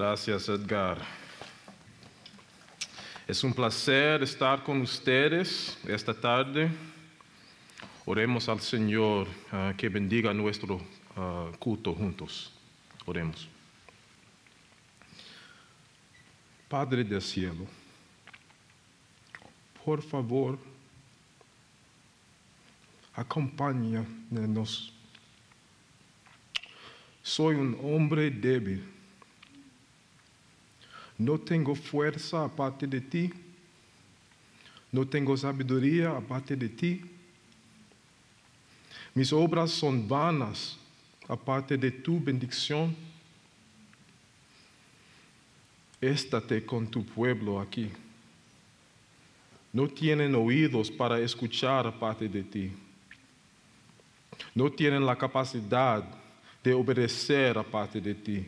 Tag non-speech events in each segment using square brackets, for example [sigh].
Gracias, Edgar. Es un placer estar con ustedes esta tarde. Oremos al Señor ah, que bendiga nuestro ah, culto juntos. Oremos. Padre del cielo, por favor, acompáñanos. Soy un hombre débil no tengo fuerza aparte de ti. No tengo sabiduría aparte de ti. Mis obras son vanas aparte de tu bendición. Éstate con tu pueblo aquí. No tienen oídos para escuchar aparte de ti. No tienen la capacidad de obedecer aparte de ti.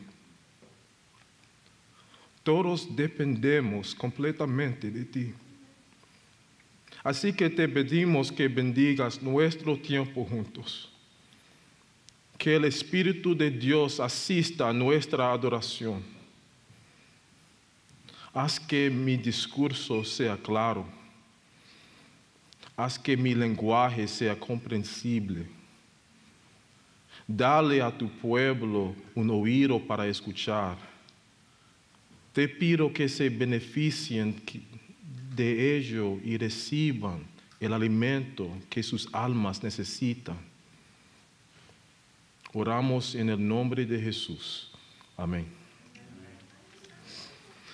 Todos dependemos completamente de ti. Así que te pedimos que bendigas nuestro tiempo juntos. Que el Espíritu de Dios asista a nuestra adoración. Haz que mi discurso sea claro. Haz que mi lenguaje sea comprensible. Dale a tu pueblo un oído para escuchar te pido que se beneficien de ello y reciban el alimento que sus almas necesitan. Oramos en el nombre de Jesús. Amén.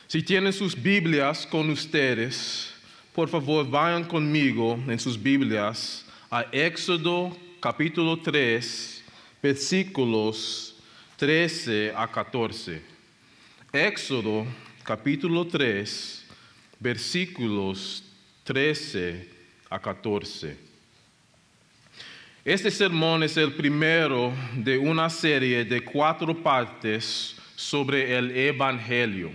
Si tienen sus Biblias con ustedes, por favor vayan conmigo en sus Biblias a Éxodo capítulo 3, versículos 13 a 14. Éxodo capítulo 3, versículos 13 a 14. Este sermón es el primero de una serie de cuatro partes sobre el Evangelio.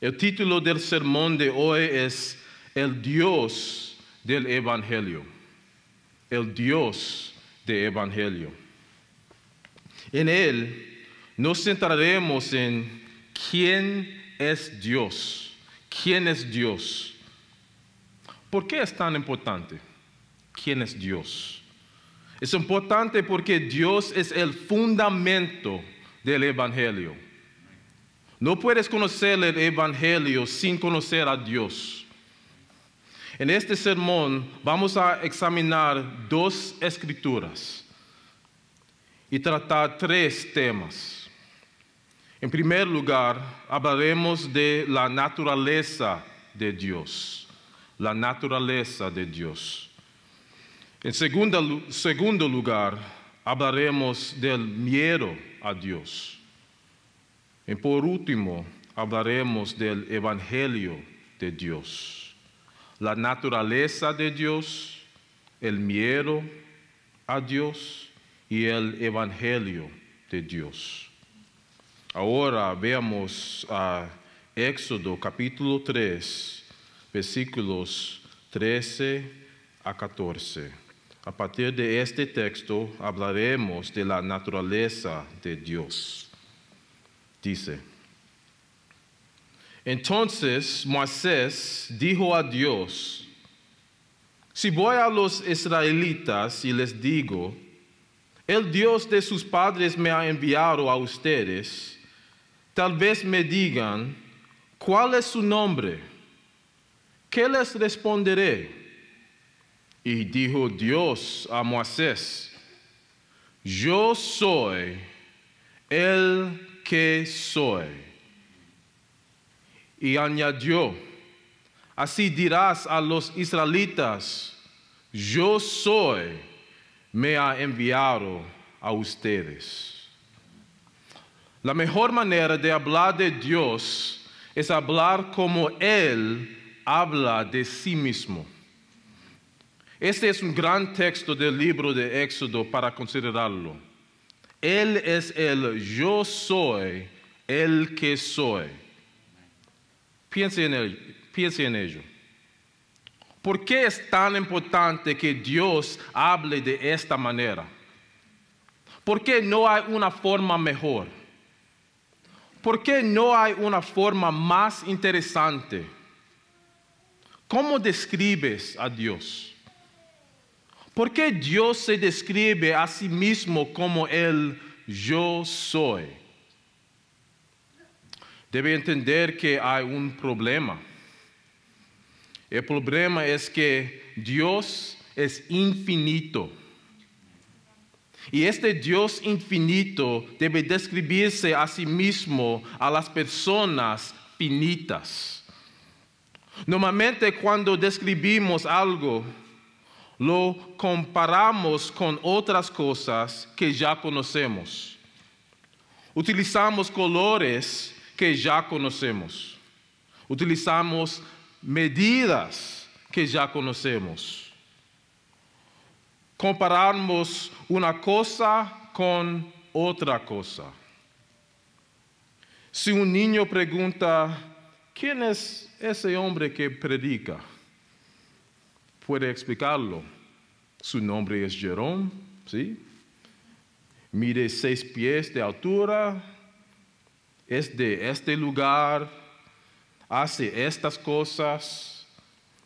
El título del sermón de hoy es El Dios del Evangelio. El Dios del Evangelio. En él nos centraremos en quién es Dios. ¿Quién es Dios? ¿Por qué es tan importante? ¿Quién es Dios? Es importante porque Dios es el fundamento del Evangelio. No puedes conocer el Evangelio sin conocer a Dios. En este sermón vamos a examinar dos escrituras y tratar tres temas. En primer lugar, hablaremos de la naturaleza de Dios. La naturaleza de Dios. En segundo, lugar, hablaremos del miedo a Dios. Y por último, hablaremos del Evangelio de Dios. La naturaleza de Dios, el miedo a Dios y el Evangelio de Dios. Ahora veamos a ah, Éxodo capítulo 3, versículos 13 a 14. A partir de este texto hablaremos de la naturaleza de Dios. Dice, entonces Moisés dijo a Dios, si voy a los israelitas y les digo, el Dios de sus padres me ha enviado a ustedes, Tal vez me digan, ¿cuál es su nombre? ¿Qué les responderé? Y dijo Dios a Moisés, yo soy el que soy. Y añadió, así dirás a los israelitas, yo soy, me ha enviado a ustedes. La mejor manera de hablar de Dios es hablar como Él habla de sí mismo. Este es un gran texto del libro de Éxodo para considerarlo. Él es el yo soy, el que soy. Piense en, ello, en ello. ¿Por qué es tan importante que Dios hable de esta manera? ¿Por qué no hay una forma mejor? ¿por qué no hay una forma más interesante? ¿Cómo describes a Dios? ¿Por qué Dios se describe a sí mismo como el yo soy? Debe entender que hay un problema. El problema es que Dios es infinito y este Dios infinito debe describirse a sí mismo a las personas finitas. Normalmente cuando describimos algo, lo comparamos con otras cosas que ya conocemos. Utilizamos colores que ya conocemos. Utilizamos medidas que ya conocemos comparamos una cosa con otra cosa. Si un niño pregunta, ¿quién es ese hombre que predica? Puede explicarlo. Su nombre es Jerón, ¿sí? Mide seis pies de altura, es de este lugar, hace estas cosas,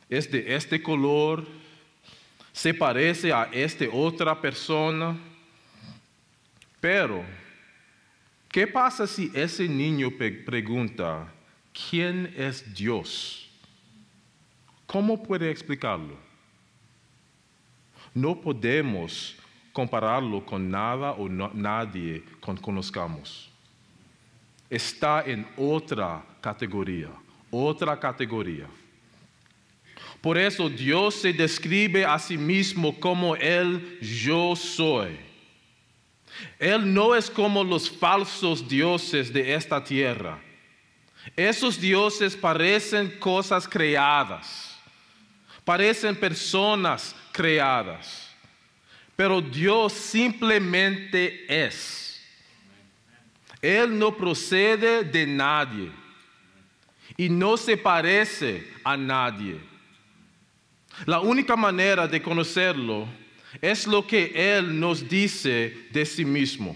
es de este color, se parece a esta otra persona. Pero, ¿qué pasa si ese niño pregunta, ¿quién es Dios? ¿Cómo puede explicarlo? No podemos compararlo con nada o nadie que conozcamos. Está en otra categoría, otra categoría. Por eso Dios se describe a sí mismo como él, yo soy. Él no es como los falsos dioses de esta tierra. Esos dioses parecen cosas creadas, parecen personas creadas, pero Dios simplemente es. Él no procede de nadie y no se parece a nadie. La única manera de conocerlo es lo que Él nos dice de sí mismo.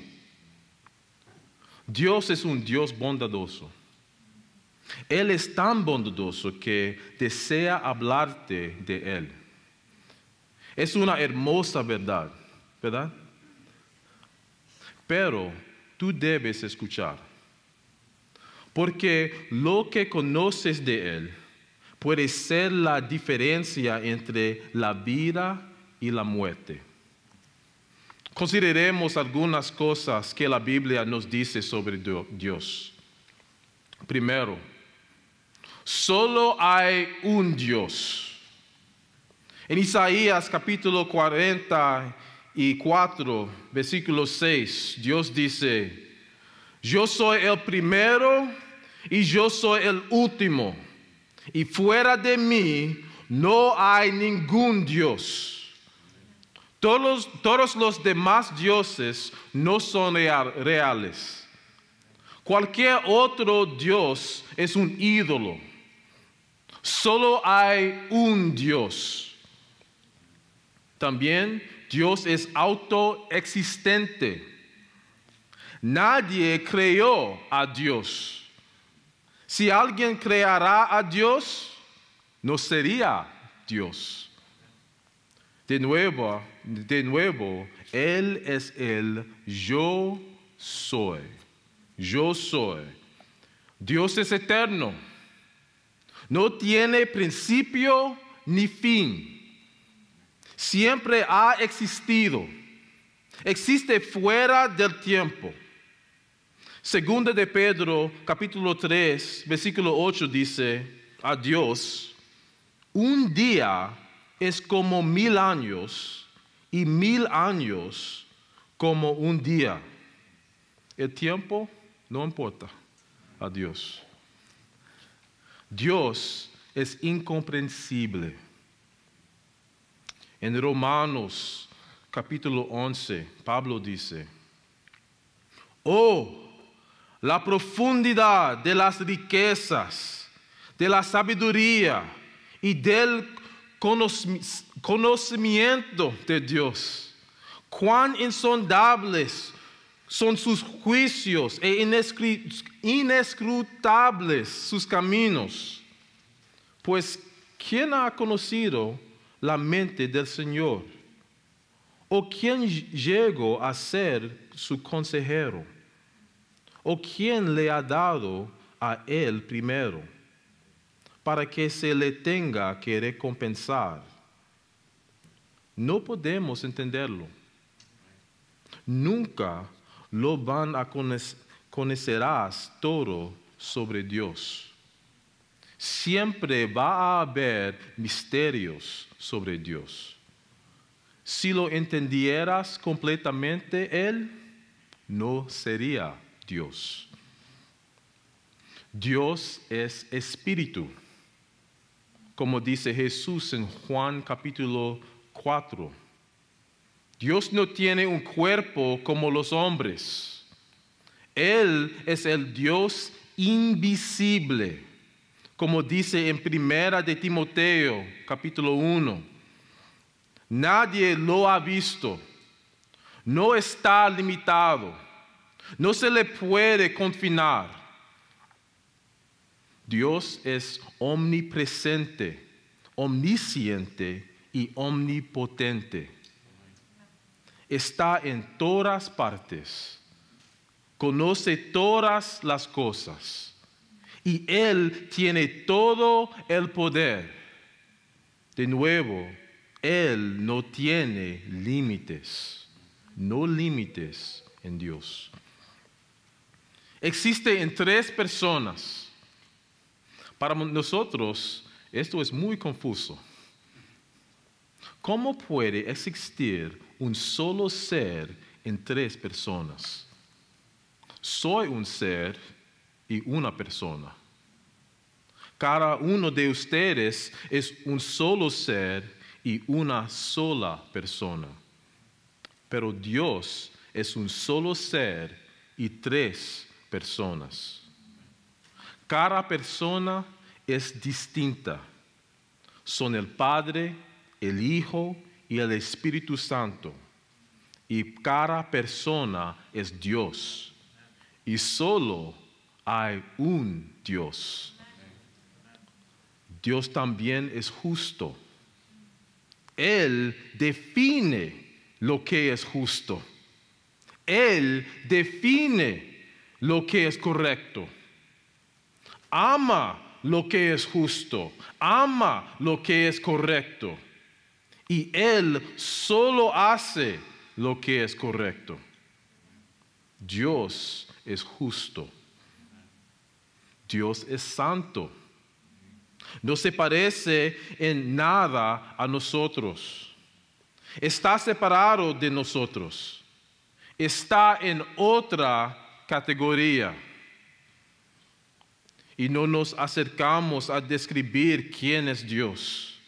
Dios es un Dios bondadoso. Él es tan bondadoso que desea hablarte de Él. Es una hermosa verdad, ¿verdad? Pero tú debes escuchar, porque lo que conoces de Él puede ser la diferencia entre la vida y la muerte. Consideremos algunas cosas que la Biblia nos dice sobre Dios. Primero, solo hay un Dios. En Isaías capítulo 44, versículo 6, Dios dice, yo soy el primero y yo soy el último y fuera de mí no hay ningún Dios. Todos, los demás dioses no son reales. Cualquier otro Dios es un ídolo. Solo hay un Dios. También Dios es autoexistente. Nadie creó a Dios. Si alguien creará a Dios, no sería Dios. De nuevo, de nuevo, Él es el yo soy. Yo soy. Dios es eterno. No tiene principio ni fin. Siempre ha existido. Existe fuera del tiempo. Segunda de Pedro, capítulo 3, versículo 8 dice, a Dios, un día es como mil años y mil años como un día. El tiempo no importa a Dios. Dios es incomprensible. En Romanos capítulo 11, Pablo dice, oh, la profundidad de las riquezas, de la sabiduría y del conocimiento de Dios. Cuán insondables son sus juicios e inescrutables sus caminos. Pues, ¿quién ha conocido la mente del Señor? ¿O quién llegó a ser su consejero? ¿O quién le ha dado a él primero para que se le tenga que recompensar? No podemos entenderlo. Nunca lo van a conocerás todo sobre Dios. Siempre va a haber misterios sobre Dios. Si lo entendieras completamente, Él no sería Dios. Dios es espíritu, como dice Jesús en Juan capítulo 4. Dios no tiene un cuerpo como los hombres. Él es el Dios invisible, como dice en Primera de Timoteo capítulo 1. Nadie lo ha visto. No está limitado no se le puede confinar. Dios es omnipresente, omnisciente y omnipotente. Está en todas partes. Conoce todas las cosas. Y Él tiene todo el poder. De nuevo, Él no tiene límites. No límites en Dios existe en tres personas. Para nosotros esto es muy confuso. ¿Cómo puede existir un solo ser en tres personas? Soy un ser y una persona. Cada uno de ustedes es un solo ser y una sola persona. Pero Dios es un solo ser y tres personas personas. Cada persona es distinta. Son el Padre, el Hijo y el Espíritu Santo. Y cada persona es Dios. Y solo hay un Dios. Dios también es justo. Él define lo que es justo. Él define lo que es correcto. Ama lo que es justo. Ama lo que es correcto. Y Él solo hace lo que es correcto. Dios es justo. Dios es santo. No se parece en nada a nosotros. Está separado de nosotros. Está en otra categoría y no nos acercamos a describir quién es Dios.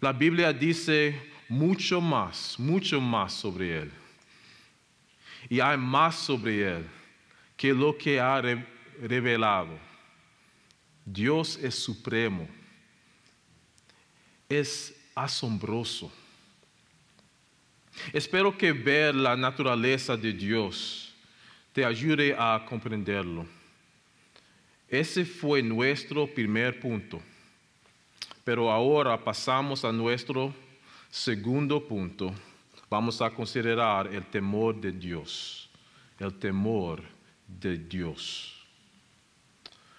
La Biblia dice mucho más, mucho más sobre Él. Y hay más sobre Él que lo que ha revelado. Dios es supremo. Es asombroso. Espero que ver la naturaleza de Dios te ayude a comprenderlo. Ese fue nuestro primer punto. Pero ahora pasamos a nuestro segundo punto. Vamos a considerar el temor de Dios. El temor de Dios.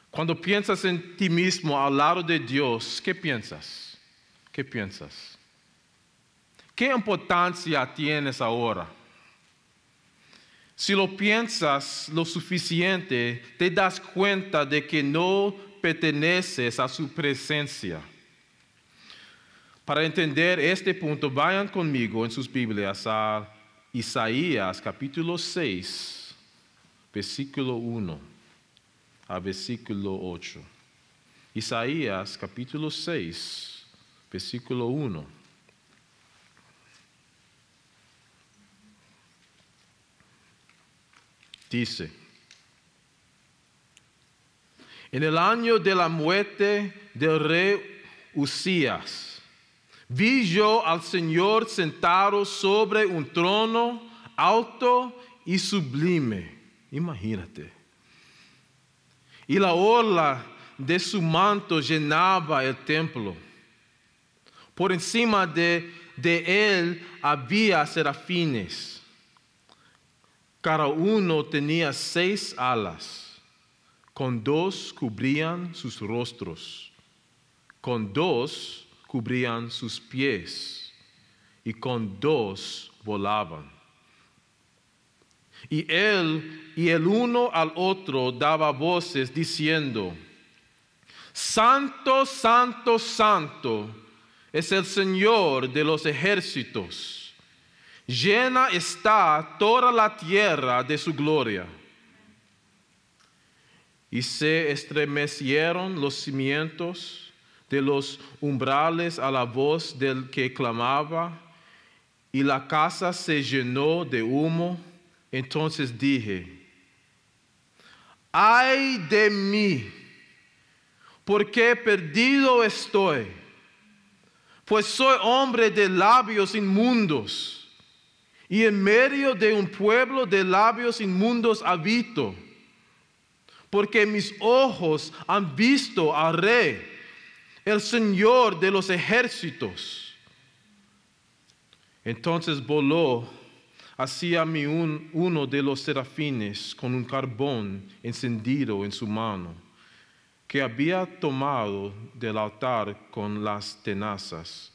Cuando piensas en ti mismo al lado de Dios, ¿qué piensas? ¿Qué piensas? ¿Qué importancia tienes ahora? Si lo piensas lo suficiente, te das cuenta de que no perteneces a su presencia. Para entender este punto, vayan conmigo en sus Biblias a Isaías capítulo 6, versículo 1 a versículo 8. Isaías capítulo 6, versículo 1. dice, en el año de la muerte del rey Usías, vi yo al Señor sentado sobre un trono alto y sublime. Imagínate. Y la ola de su manto llenaba el templo. Por encima de, de él había serafines cada uno tenía seis alas, con dos cubrían sus rostros, con dos cubrían sus pies y con dos volaban. Y él y el uno al otro daba voces diciendo, Santo, santo, santo es el Señor de los ejércitos llena está toda la tierra de su gloria. Y se estremecieron los cimientos de los umbrales a la voz del que clamaba, y la casa se llenó de humo. Entonces dije, ay de mí, porque perdido estoy, pues soy hombre de labios inmundos y en medio de un pueblo de labios inmundos habito, porque mis ojos han visto al rey, el Señor de los ejércitos. Entonces voló hacia mí uno de los serafines con un carbón encendido en su mano, que había tomado del altar con las tenazas.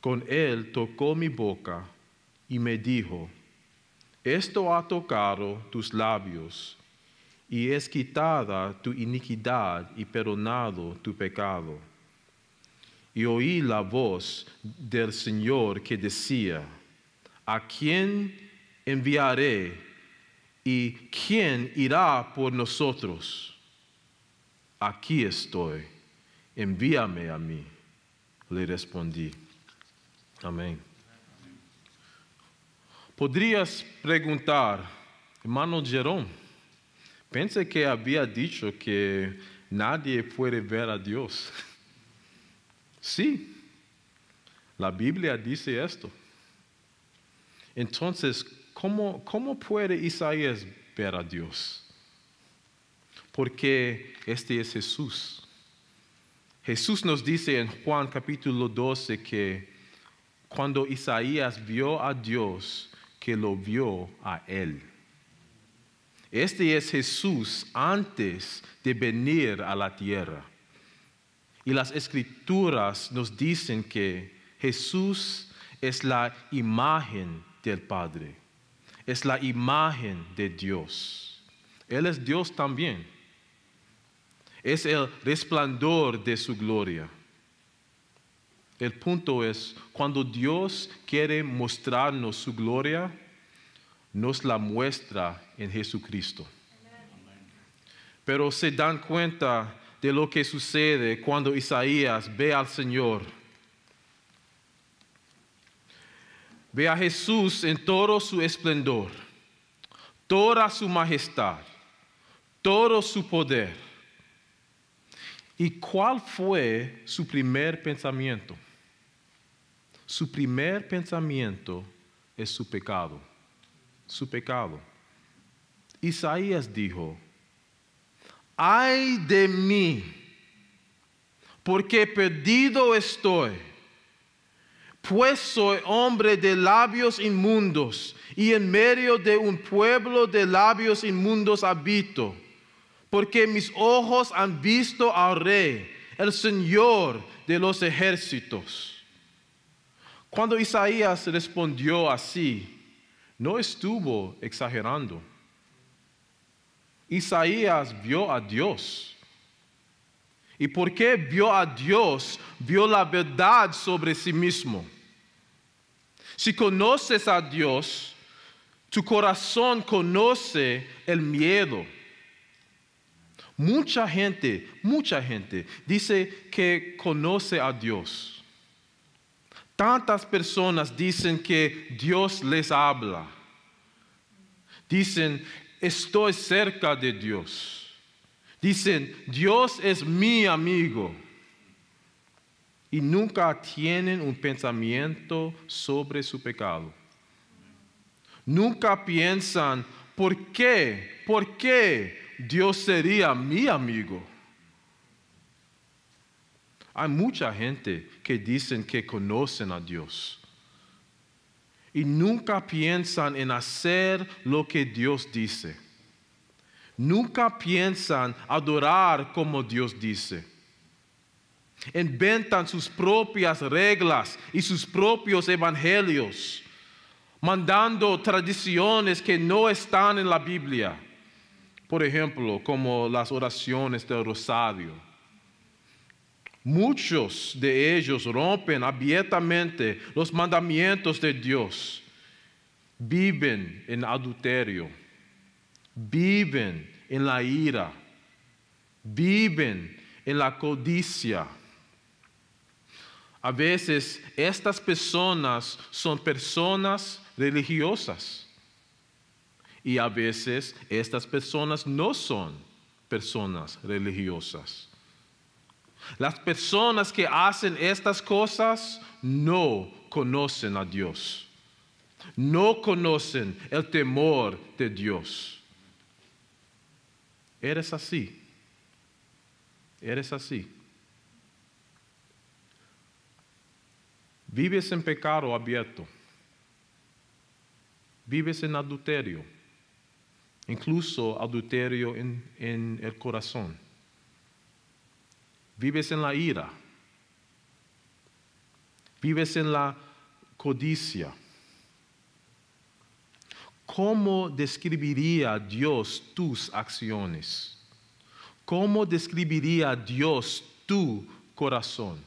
Con él tocó mi boca y me dijo, esto ha tocado tus labios, y es quitada tu iniquidad y perdonado tu pecado. Y oí la voz del Señor que decía, ¿a quién enviaré? ¿Y quién irá por nosotros? Aquí estoy, envíame a mí, le respondí. Amén. Podrías preguntar, hermano Jerón, pensé que había dicho que nadie puede ver a Dios. [laughs] Sí, la Biblia dice esto. Entonces, ¿cómo, cómo puede Isaías ver a Dios? Porque este es Jesús. Jesús nos dice en Juan capítulo 12 que cuando Isaías vio a Dios, lo vio a él. Este es Jesús antes de venir a la tierra. Y las escrituras nos dicen que Jesús es la imagen del Padre, es la imagen de Dios. Él es Dios también. Es el resplandor de su gloria. El punto es, cuando Dios quiere mostrarnos su gloria, nos la muestra en Jesucristo. Pero se dan cuenta de lo que sucede cuando Isaías ve al Señor. Ve a Jesús en todo su esplendor, toda su majestad, todo su poder. ¿Y cuál fue su primer pensamiento? Su primer pensamiento es su pecado, su pecado. Isaías dijo, ay de mí, porque perdido estoy, pues soy hombre de labios inmundos y en medio de un pueblo de labios inmundos habito, porque mis ojos han visto al rey, el Señor de los ejércitos. Cuando Isaías respondió así, no estuvo exagerando. Isaías vio a Dios. Y por qué vio a Dios, vio la verdad sobre sí mismo. Si conoces a Dios, tu corazón conoce el miedo. Mucha gente, mucha gente dice que conoce a Dios Tantas personas dicen que Dios les habla. Dicen, estoy cerca de Dios. Dicen, Dios es mi amigo. Y nunca tienen un pensamiento sobre su pecado. Nunca piensan, ¿por qué? ¿Por qué Dios sería mi amigo? Hay mucha gente que dicen que conocen a Dios y nunca piensan en hacer lo que Dios dice. Nunca piensan adorar como Dios dice. Inventan sus propias reglas y sus propios evangelios, mandando tradiciones que no están en la Biblia. Por ejemplo, como las oraciones del rosario Muchos de ellos rompen abiertamente los mandamientos de Dios, viven en adulterio, viven en la ira, viven en la codicia. A veces estas personas son personas religiosas y a veces estas personas no son personas religiosas. Las personas que hacen estas cosas no conocen a Dios. No conocen el temor de Dios. Eres así. Eres así. Vives en pecado abierto. Vives en adulterio. Incluso adulterio en, en el corazón vives en la ira, vives en la codicia. ¿Cómo describiría Dios tus acciones? ¿Cómo describiría Dios tu corazón?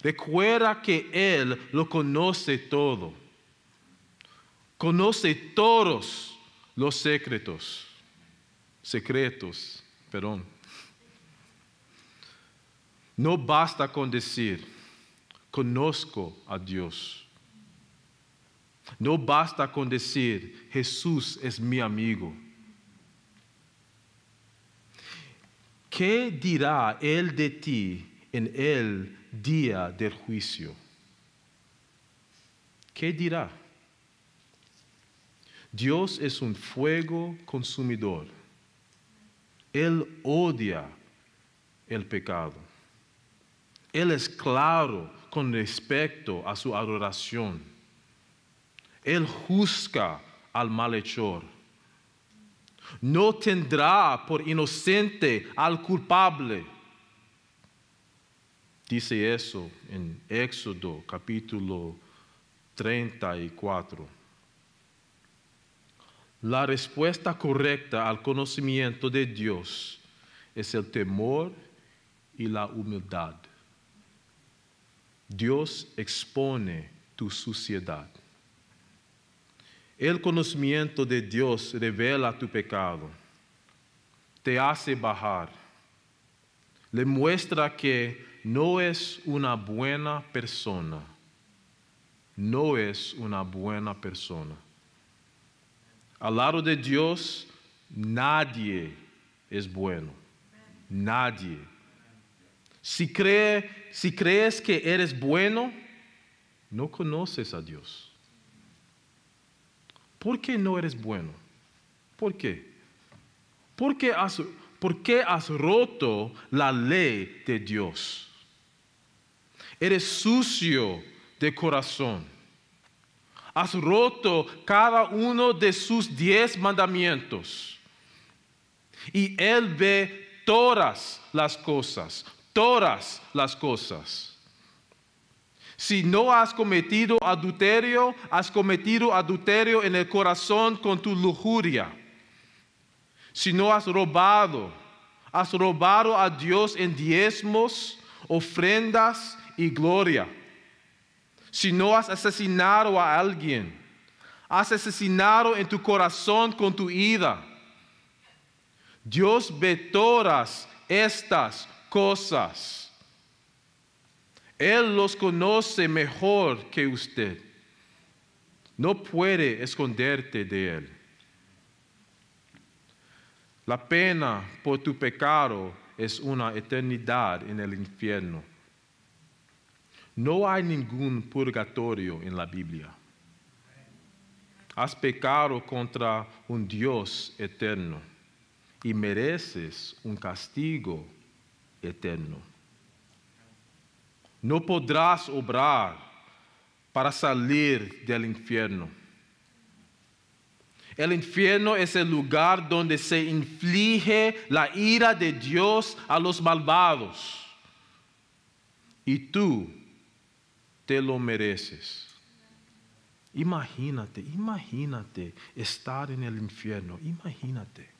Recuerda que Él lo conoce todo. Conoce todos los secretos. Secretos, perdón. No basta con decir, conozco a Dios. No basta con decir, Jesús es mi amigo. ¿Qué dirá Él de ti en el día del juicio? ¿Qué dirá? Dios es un fuego consumidor. Él odia el pecado. Él es claro con respecto a su adoración. Él juzga al malhechor. No tendrá por inocente al culpable. Dice eso en Éxodo capítulo 34. La respuesta correcta al conocimiento de Dios es el temor y la humildad. Dios expone tu suciedad. El conocimiento de Dios revela tu pecado, te hace bajar, le muestra que no es una buena persona, no es una buena persona. Al lado de Dios, nadie es bueno, nadie si, crees que eres bueno, no conoces a Dios. ¿Por qué no eres bueno? ¿Por qué? por qué has roto la ley de Dios? Eres sucio de corazón. Has roto cada uno de sus diez mandamientos. Y Él ve todas las cosas, todas las cosas. Si no has cometido adulterio, has cometido adulterio en el corazón con tu lujuria. Si no has robado, has robado a Dios en diezmos, ofrendas y gloria. Si no has asesinado a alguien, has asesinado en tu corazón con tu ida. Dios ve todas estas cosas. Él los conoce mejor que usted. No puede esconderte de Él. La pena por tu pecado es una eternidad en el infierno. No hay ningún purgatorio en la Biblia. Has pecado contra un Dios eterno y mereces un castigo eterno. No podrás obrar para salir del infierno. El infierno es el lugar donde se inflige la ira de Dios a los malvados. Y tú te lo mereces. Imagínate, imagínate estar en el infierno, imagínate.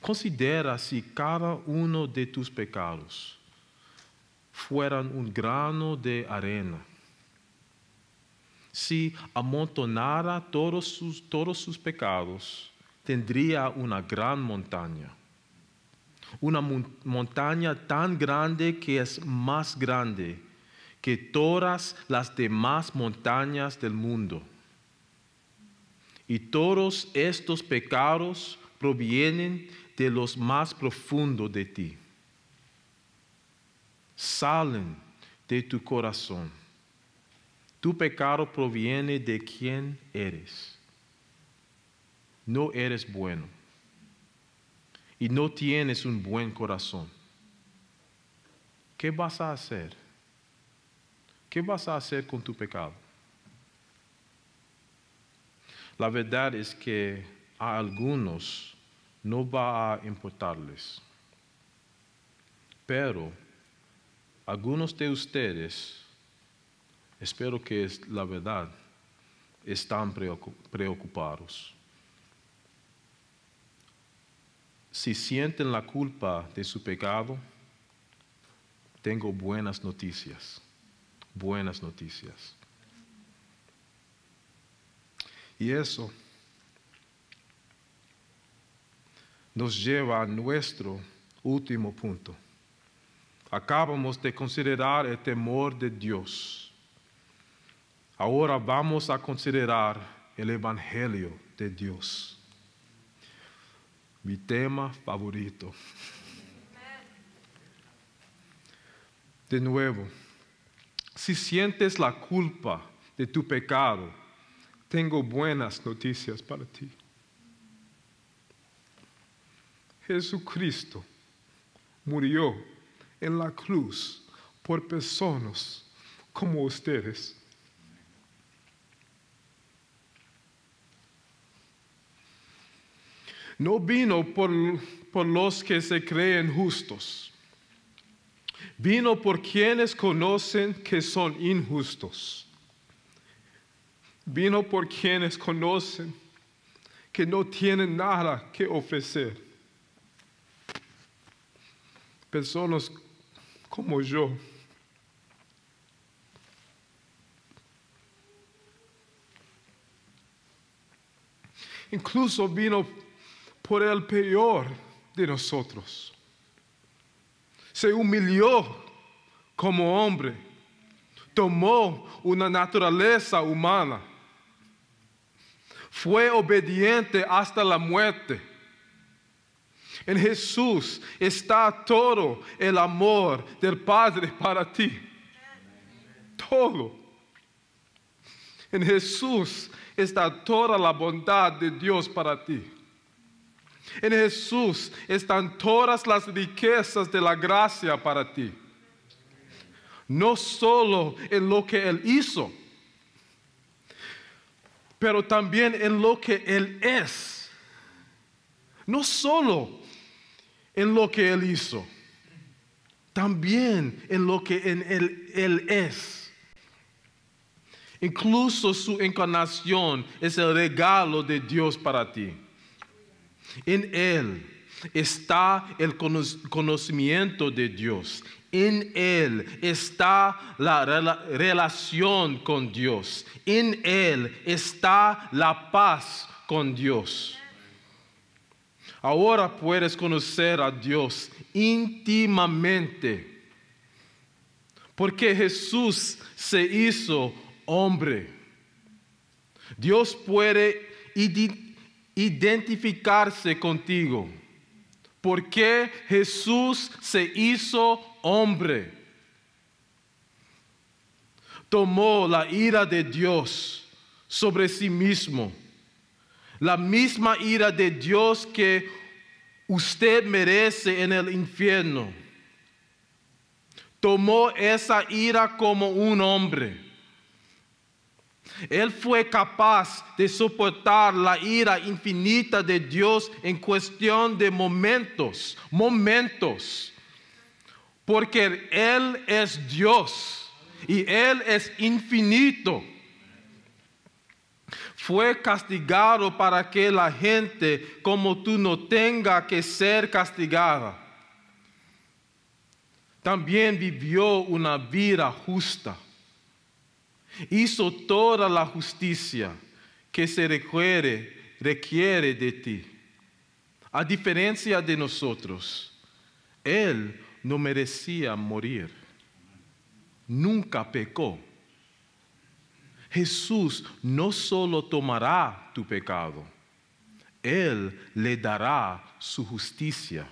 Considera si cada uno de tus pecados fueran un grano de arena. Si amontonara todos sus, todos sus pecados, tendría una gran montaña. Una montaña tan grande que es más grande que todas las demás montañas del mundo. Y todos estos pecados provienen de los más profundos de ti. Salen de tu corazón. Tu pecado proviene de quien eres. No eres bueno. Y no tienes un buen corazón. ¿Qué vas a hacer? ¿Qué vas a hacer con tu pecado? La verdad es que a algunos no va a importarles. Pero algunos de ustedes, espero que es la verdad, están preocupados. Si sienten la culpa de su pecado, tengo buenas noticias, buenas noticias. Y eso nos lleva a nuestro último punto. Acabamos de considerar el temor de Dios. Ahora vamos a considerar el Evangelio de Dios. Mi tema favorito. De nuevo, si sientes la culpa de tu pecado, tengo buenas noticias para ti. Jesucristo murió en la cruz por personas como ustedes. No vino por, los que se creen justos, vino por quienes conocen que son injustos, vino por quienes conocen que no tienen nada que ofrecer personas como yo. Incluso vino por el peor de nosotros. Se humilló como hombre. Tomó una naturaleza humana. Fue obediente hasta la muerte en Jesús está todo el amor del Padre para ti. Todo. En Jesús está toda la bondad de Dios para ti. En Jesús están todas las riquezas de la gracia para ti. No solo en lo que Él hizo, pero también en lo que Él es. No solo en lo que Él hizo, también en lo que en él es. Incluso su encarnación es el regalo de Dios para ti. En Él está el conocimiento de Dios. En Él está la relación con Dios. En Él está la paz con Dios. Ahora puedes conocer a Dios íntimamente. Porque Jesús se hizo hombre. Dios puede identificarse contigo. Porque Jesús se hizo hombre. Tomó la ira de Dios sobre sí mismo la misma ira de Dios que usted merece en el infierno. Tomó esa ira como un hombre. Él fue capaz de soportar la ira infinita de Dios en cuestión de momentos, momentos, porque Él es Dios y Él es infinito fue castigado para que la gente como tú no tenga que ser castigada. También vivió una vida justa. Hizo toda la justicia que se requiere, requiere de ti. A diferencia de nosotros, Él no merecía morir. Nunca pecó Jesús no solo tomará tu pecado, Él le dará su justicia.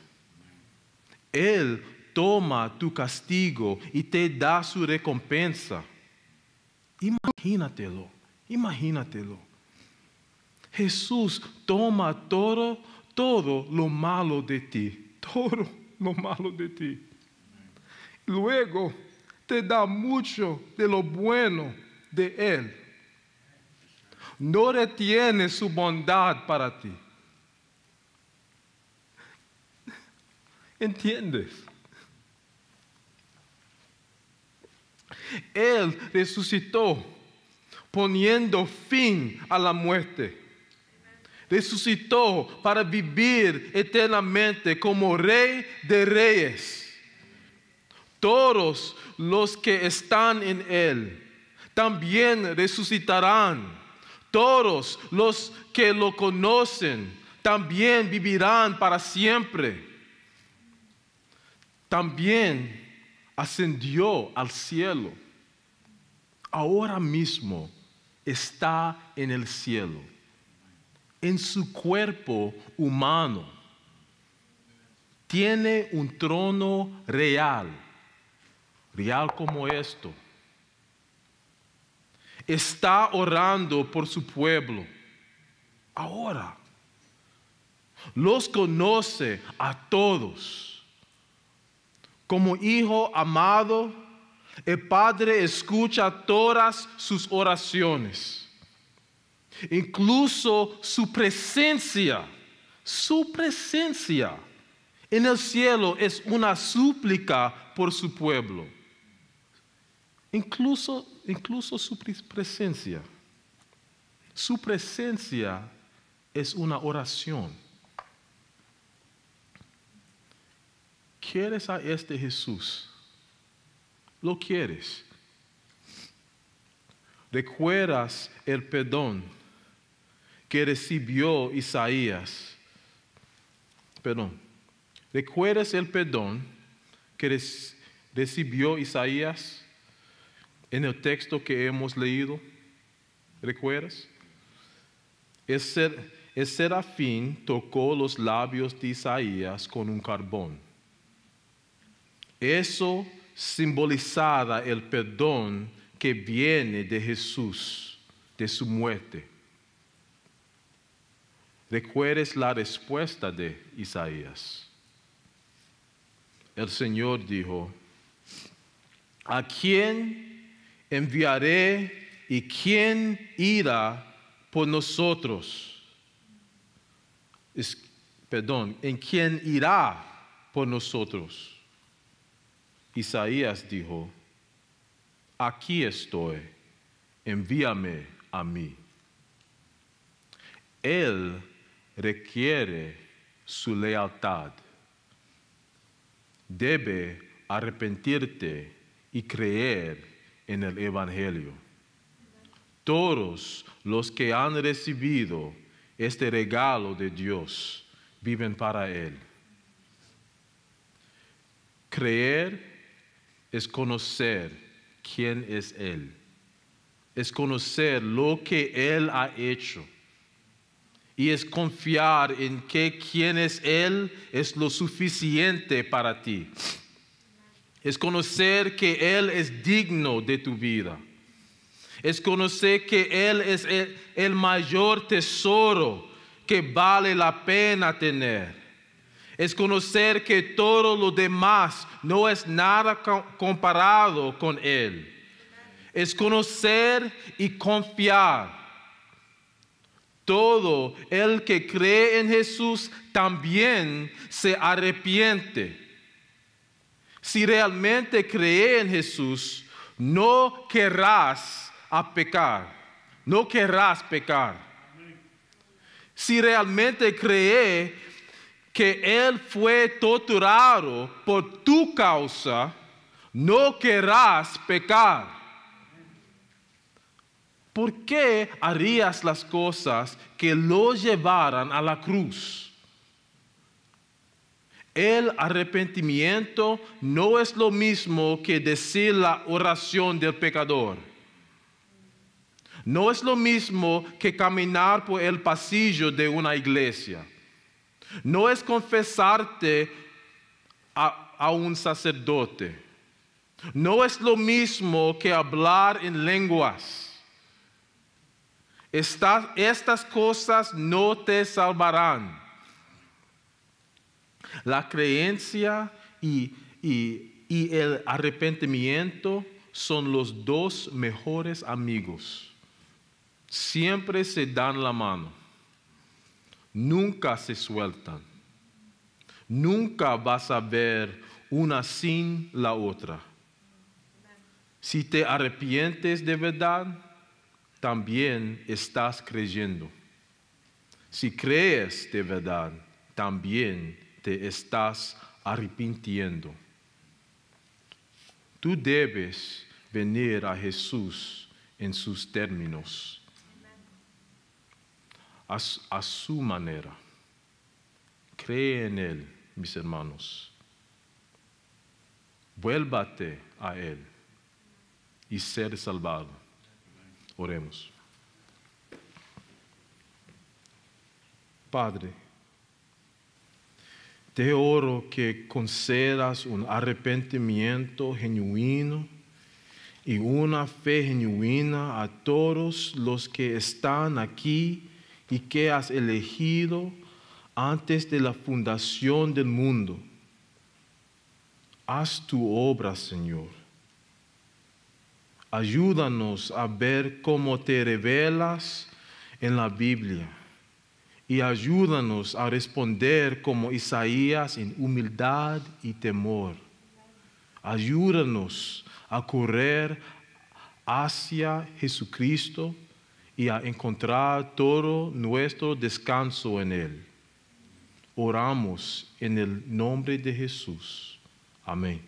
Él toma tu castigo y te da su recompensa. Imagínatelo, imagínatelo. Jesús toma todo, todo lo malo de ti, todo lo malo de ti. Luego te da mucho de lo bueno de Él. No retiene su bondad para ti. ¿Entiendes? Él resucitó poniendo fin a la muerte. Resucitó para vivir eternamente como rey de reyes. Todos los que están en Él también resucitarán. Todos los que lo conocen también vivirán para siempre. También ascendió al cielo. Ahora mismo está en el cielo, en su cuerpo humano. Tiene un trono real, real como esto, está orando por su pueblo. Ahora, los conoce a todos. Como hijo amado, el Padre escucha todas sus oraciones. Incluso su presencia, su presencia en el cielo es una súplica por su pueblo. Incluso incluso su presencia. Su presencia es una oración. ¿Quieres a este Jesús? ¿Lo quieres? ¿Recuerdas el perdón que recibió Isaías? Perdón. ¿Recuerdas el perdón que recibió Isaías? en el texto que hemos leído? ¿Recuerdas? El, serafín tocó los labios de Isaías con un carbón. Eso simbolizaba el perdón que viene de Jesús, de su muerte. Recuerdes la respuesta de Isaías. El Señor dijo, ¿a quién enviaré y quién irá por nosotros. perdón, en quién irá por nosotros. Isaías dijo, aquí estoy, envíame a mí. Él requiere su lealtad. Debe arrepentirte y creer en el Evangelio. Todos los que han recibido este regalo de Dios viven para Él. Creer es conocer quién es Él, es conocer lo que Él ha hecho y es confiar en que quién es Él es lo suficiente para ti. Es conocer que Él es digno de tu vida. Es conocer que Él es el, mayor tesoro que vale la pena tener. Es conocer que todo lo demás no es nada comparado con Él. Es conocer y confiar todo el que cree en Jesús también se arrepiente. Si realmente cree en Jesús, no querrás pecar. No querrás pecar. Si realmente cree que Él fue torturado por tu causa, no querrás pecar. ¿Por qué harías las cosas que lo llevaran a la cruz? El arrepentimiento no es lo mismo que decir la oración del pecador. No es lo mismo que caminar por el pasillo de una iglesia. No es confesarte a, un sacerdote. No es lo mismo que hablar en lenguas. estas cosas no te salvarán. La creencia y, el arrepentimiento son los dos mejores amigos. Siempre se dan la mano. Nunca se sueltan. Nunca vas a ver una sin la otra. Si te arrepientes de verdad, también estás creyendo. Si crees de verdad, también te estás arrepintiendo. Tú debes venir a Jesús en sus términos, a, su manera. Cree en Él, mis hermanos. Vuélvate a Él y ser salvado. Oremos. Padre, te oro que concedas un arrepentimiento genuino y una fe genuina a todos los que están aquí y que has elegido antes de la fundación del mundo. Haz tu obra, Señor. Ayúdanos a ver cómo te revelas en la Biblia y ayúdanos a responder como Isaías en humildad y temor. Ayúdanos a correr hacia Jesucristo y a encontrar todo nuestro descanso en Él. Oramos en el nombre de Jesús. Amén.